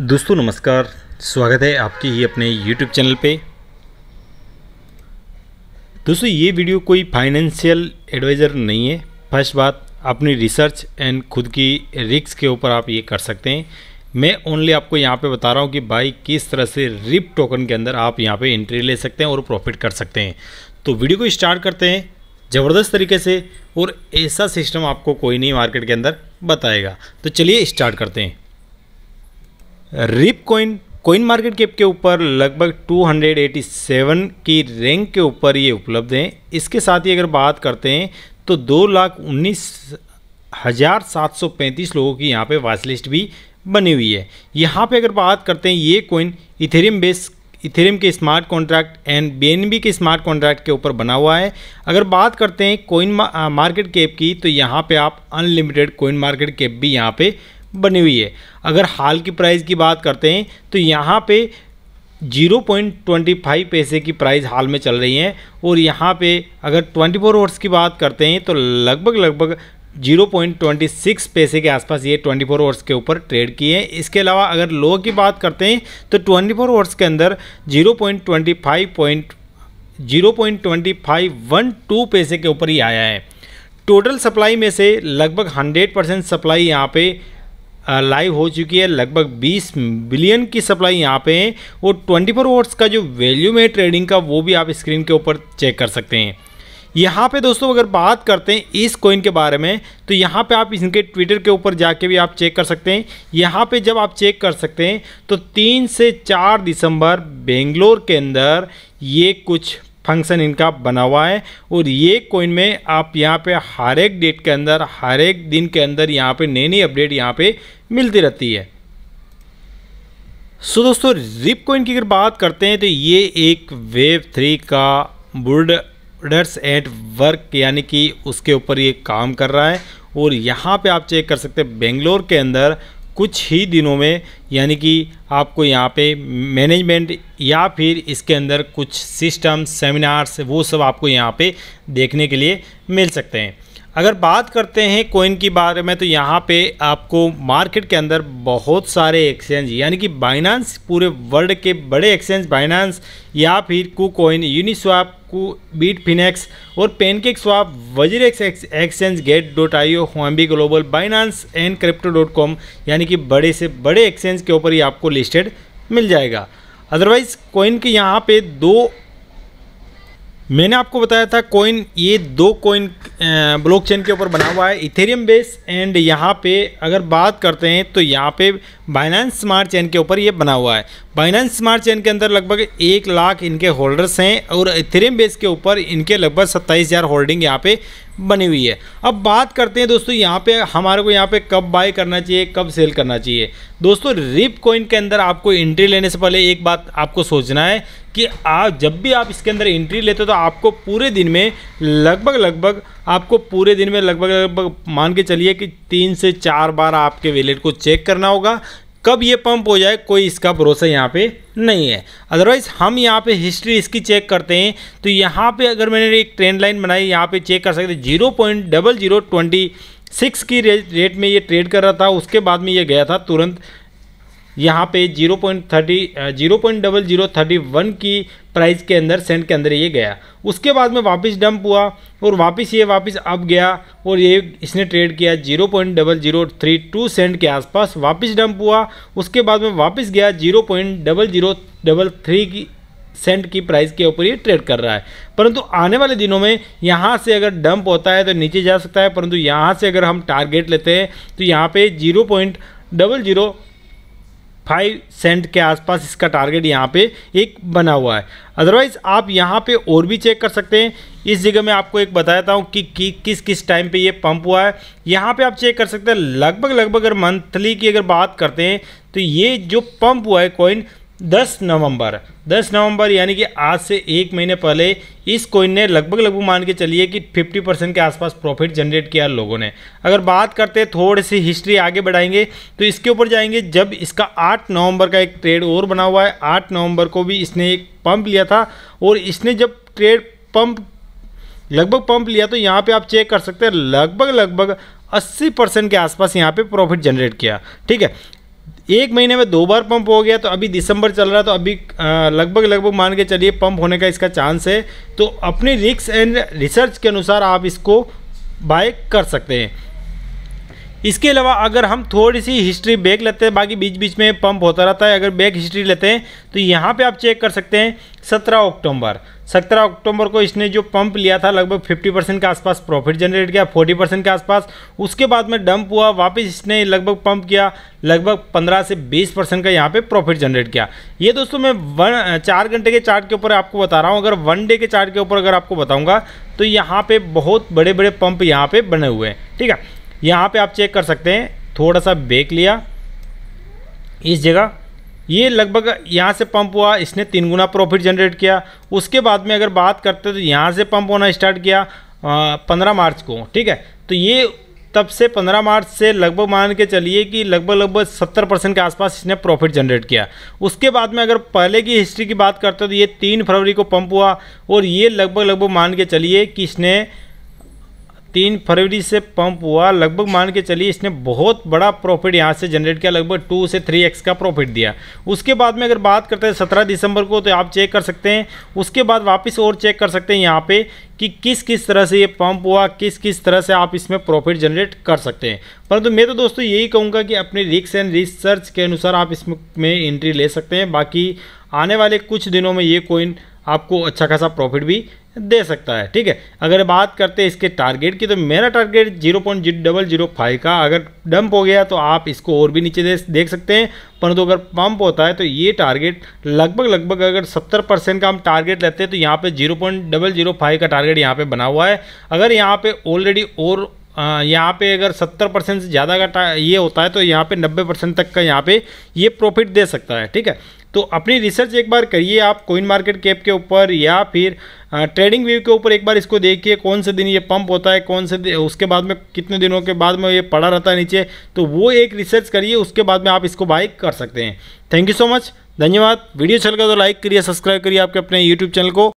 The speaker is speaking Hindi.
दोस्तों नमस्कार स्वागत है आपके ही अपने YouTube चैनल पे दोस्तों ये वीडियो कोई फाइनेंशियल एडवाइज़र नहीं है फर्स्ट बात अपनी रिसर्च एंड खुद की रिक्स के ऊपर आप ये कर सकते हैं मैं ओनली आपको यहाँ पे बता रहा हूँ कि बाई किस तरह से रिप टोकन के अंदर आप यहाँ पे एंट्री ले सकते हैं और प्रॉफिट कर सकते हैं तो वीडियो को स्टार्ट करते हैं ज़बरदस्त तरीके से और ऐसा सिस्टम आपको कोई नहीं मार्केट के अंदर बताएगा तो चलिए स्टार्ट करते हैं रिप कॉइन कोइन मार्केट कैप के ऊपर लगभग 287 की रैंक के ऊपर ये उपलब्ध हैं इसके साथ ही अगर बात करते हैं तो दो लाख उन्नीस हज़ार सात सौ पैंतीस लोगों की यहाँ पे वॉच लिस्ट भी बनी हुई है यहाँ पे अगर बात करते हैं ये कोइन इथेरियम बेस इथेरियम के स्मार्ट कॉन्ट्रैक्ट एंड बी के स्मार्ट कॉन्ट्रैक्ट के ऊपर बना हुआ है अगर बात करते हैं कोइन मार्केट कैप की तो यहाँ पे आप अनलिमिटेड कोइन मार्केट कैप भी यहाँ पर बनी हुई है अगर हाल की प्राइस की बात करते हैं तो यहाँ पे जीरो पॉइंट ट्वेंटी फाइव पैसे की प्राइस हाल में चल रही है और यहाँ पे अगर ट्वेंटी फोर आवर्स की बात करते हैं तो लगभग लगभग जीरो पॉइंट ट्वेंटी सिक्स पैसे के आसपास ये ट्वेंटी फोर आवर्स के ऊपर ट्रेड किए हैं इसके अलावा अगर लो की बात करते हैं तो ट्वेंटी फोर आवर्स के अंदर zero point twenty five point zero point twenty five one two पैसे के ऊपर ही आया है टोटल सप्लाई में से लगभग हंड्रेड परसेंट सप्लाई यहाँ पे लाइव हो चुकी है लगभग 20 बिलियन की सप्लाई यहाँ पे है और 24 फोर आवर्स का जो वैल्यूम है ट्रेडिंग का वो भी आप स्क्रीन के ऊपर चेक कर सकते हैं यहाँ पे दोस्तों अगर बात करते हैं इस कॉइन के बारे में तो यहाँ पे आप इनके ट्विटर के ऊपर जाके भी आप चेक कर सकते हैं यहाँ पे जब आप चेक कर सकते हैं तो तीन से चार दिसंबर बेंगलोर के अंदर ये कुछ फंक्शन इनका बना हुआ है और ये कोइन में आप यहाँ पे हर एक डेट के अंदर हर एक दिन के अंदर यहाँ पे नई नई अपडेट यहाँ पे मिलती रहती है सो दोस्तों रिप कोइन की अगर बात करते हैं तो ये एक वेब थ्री का बुल्डर्स एट वर्क यानी कि उसके ऊपर ये काम कर रहा है और यहाँ पे आप चेक कर सकते हैं बेंगलोर के अंदर कुछ ही दिनों में यानी कि आपको यहाँ पे मैनेजमेंट या फिर इसके अंदर कुछ सिस्टम सेमिनार्स वो सब आपको यहाँ पे देखने के लिए मिल सकते हैं अगर बात करते हैं कोइन के बारे में तो यहाँ पे आपको मार्केट के अंदर बहुत सारे एक्सचेंज यानी कि बाइनांस पूरे वर्ल्ड के बड़े एक्सचेंज बाइनांस या फिर कु कोइन यूनिस्वाप कु बीट फिनेक्स और PancakeSwap Wazir exchange Gate dot I O हम्बी global Binance and crypto dot com यानी कि बड़े से बड़े एक्सचेंज के ऊपर ही आपको लिस्टेड मिल जाएगा अदरवाइज़ कोइन के यहाँ पे दो मैंने आपको बताया था कोइन ये दो कॉइन ब्लॉकचेन के ऊपर बना हुआ है इथेरियम बेस एंड यहाँ पे अगर बात करते हैं तो यहाँ पे बाइनेंस स्मार्ट चेन के ऊपर ये बना हुआ है बाइनेंस स्मार्ट चेन के अंदर लगभग एक लाख इनके होल्डर्स हैं और इथेरियम बेस के ऊपर इनके लगभग सत्ताईस हज़ार होल्डिंग यहाँ पे बनी हुई है अब बात करते हैं दोस्तों यहाँ पे हमारे को यहाँ पे कब बाय करना चाहिए कब सेल करना चाहिए दोस्तों रिप कॉइन के अंदर आपको एंट्री लेने से पहले एक बात आपको सोचना है कि आप जब भी आप इसके अंदर एंट्री लेते हो तो आपको पूरे दिन में लगभग लगभग आपको पूरे दिन में लगभग लगभग मान के चलिए कि तीन से चार बार आपके वैलेट को चेक करना होगा कब ये पंप हो जाए कोई इसका भरोसा यहाँ पे नहीं है अदरवाइज़ हम यहाँ पे हिस्ट्री इसकी चेक करते हैं तो यहाँ पे अगर मैंने एक ट्रेंड लाइन बनाई यहाँ पे चेक कर सकते zero point double zero twenty six की रेट में ये ट्रेड कर रहा था उसके बाद में ये गया था तुरंत यहाँ पे zero point thirty zero point double zero thirty one की प्राइस के अंदर सेंट के अंदर ये गया उसके बाद में वापस डंप हुआ और वापस ये वापस अब गया और ये इसने ट्रेड किया zero point double zero three two cent के आसपास वापस डंप हुआ उसके बाद में वापस गया zero point double zero double three की सेंट की प्राइस के ऊपर ये ट्रेड कर रहा है परंतु आने वाले दिनों में यहाँ से अगर डंप होता है तो नीचे जा सकता है परंतु यहाँ से अगर हम टारगेट लेते हैं तो यहाँ पर zero point double zero five cent के आसपास इसका टारगेट यहाँ पे एक बना हुआ है अदरवाइज़ आप यहाँ पे और भी चेक कर सकते हैं इस जगह में आपको एक बताता हूँ कि, कि किस किस टाइम पे ये पंप हुआ है यहाँ पे आप चेक कर सकते हैं लगभग लगभग अगर मंथली की अगर बात करते हैं तो ये जो पंप हुआ है कॉइन 10 नवंबर 10 नवंबर यानी कि आज से एक महीने पहले इस कोइन ने लगभग लगभग मान के चलिए कि 50 परसेंट के आसपास प्रॉफिट जनरेट किया लोगों ने अगर बात करते थोड़ी सी हिस्ट्री आगे बढ़ाएंगे तो इसके ऊपर जाएंगे जब इसका 8 नवंबर का एक ट्रेड और बना हुआ है 8 नवंबर को भी इसने एक पंप लिया था और इसने जब ट्रेड पम्प लगभग पंप लिया तो यहाँ पर आप चेक कर सकते हैं लगभग लगभग 80 परसेंट के आसपास यहाँ पे प्रॉफिट जनरेट किया ठीक है एक महीने में दो बार पंप हो गया तो अभी दिसंबर चल रहा है तो अभी लगभग लगभग मान के चलिए पंप होने का इसका चांस है तो अपनी रिक्स एंड रिसर्च के अनुसार आप इसको बाय कर सकते हैं इसके अलावा अगर हम थोड़ी सी हिस्ट्री बैक लेते हैं बाकी बीच बीच में पंप होता रहता है अगर बैक हिस्ट्री लेते हैं तो यहाँ पे आप चेक कर सकते हैं 17 अक्टूबर 17 अक्टूबर को इसने जो पंप लिया था लगभग 50 परसेंट के आसपास प्रॉफिट जनरेट किया 40 परसेंट के आसपास उसके बाद में डंप हुआ वापस इसने लगभग पंप किया लगभग 15 से 20 परसेंट का यहाँ पे प्रॉफिट जनरेट किया ये दोस्तों मैं वन चार घंटे के चार्ट के ऊपर आपको बता रहा हूँ अगर वन डे के चार्ट के ऊपर अगर आपको बताऊँगा तो यहाँ पर बहुत बड़े बड़े पंप यहाँ पर बने हुए हैं ठीक है यहाँ पे आप चेक कर सकते हैं थोड़ा सा बेक लिया इस जगह ये लगभग यहाँ से पंप हुआ इसने तीन गुना प्रॉफिट जनरेट किया उसके बाद में अगर बात करते तो यहाँ से पंप होना स्टार्ट किया पंद्रह मार्च को ठीक है तो ये तब से पंद्रह मार्च से लगभग मान के चलिए कि लगभग लगभग सत्तर परसेंट के आसपास इसने प्रॉफिट जनरेट किया उसके बाद में अगर पहले की हिस्ट्री की बात करते तो ये तीन फरवरी को पंप हुआ और ये लगभग लगभग मान के चलिए कि इसने तीन फरवरी से पंप हुआ लगभग मान के चलिए इसने बहुत बड़ा प्रॉफिट यहाँ से जनरेट किया लगभग टू से थ्री एक्स का प्रॉफिट दिया उसके बाद में अगर बात करते हैं सत्रह दिसंबर को तो आप चेक कर सकते हैं उसके बाद वापस और चेक कर सकते हैं यहाँ पे कि किस किस तरह से ये पंप हुआ किस किस तरह से आप इसमें प्रॉफिट जनरेट कर सकते हैं परंतु तो मैं तो दोस्तों यही कहूँगा कि अपने रिक्स एंड रिसर्च के अनुसार आप इसमें एंट्री ले सकते हैं बाकी आने वाले कुछ दिनों में ये कोइन आपको अच्छा खासा प्रॉफिट भी दे सकता है ठीक है अगर बात करते हैं इसके टारगेट की तो मेरा target zero point double zero five का अगर डंप हो गया तो आप इसको और भी नीचे दे, देख सकते हैं परंतु अगर पंप होता है तो ये टारगेट लगभग लगभग अगर सत्तर परसेंट का हम टारगेट लेते हैं तो यहाँ पे zero point double zero five का टारगेट यहाँ पर बना हुआ है अगर यहाँ पर ऑलरेडी और यहाँ पे अगर 70 परसेंट से ज़्यादा का ये होता है तो यहाँ पे 90 परसेंट तक का यहाँ पे ये प्रॉफिट दे सकता है ठीक है तो अपनी रिसर्च एक बार करिए आप कोइन मार्केट कैप के ऊपर या फिर ट्रेडिंग व्यू के ऊपर एक बार इसको देखिए कौन से दिन ये पंप होता है कौन से उसके बाद में कितने दिनों के बाद में ये पड़ा रहता है नीचे तो वो एक रिसर्च करिए उसके बाद में आप इसको बाय कर सकते हैं थैंक यू सो मच धन्यवाद वीडियो चल गया अच्छा तो लाइक करिए सब्सक्राइब करिए आपके अपने यूट्यूब चैनल को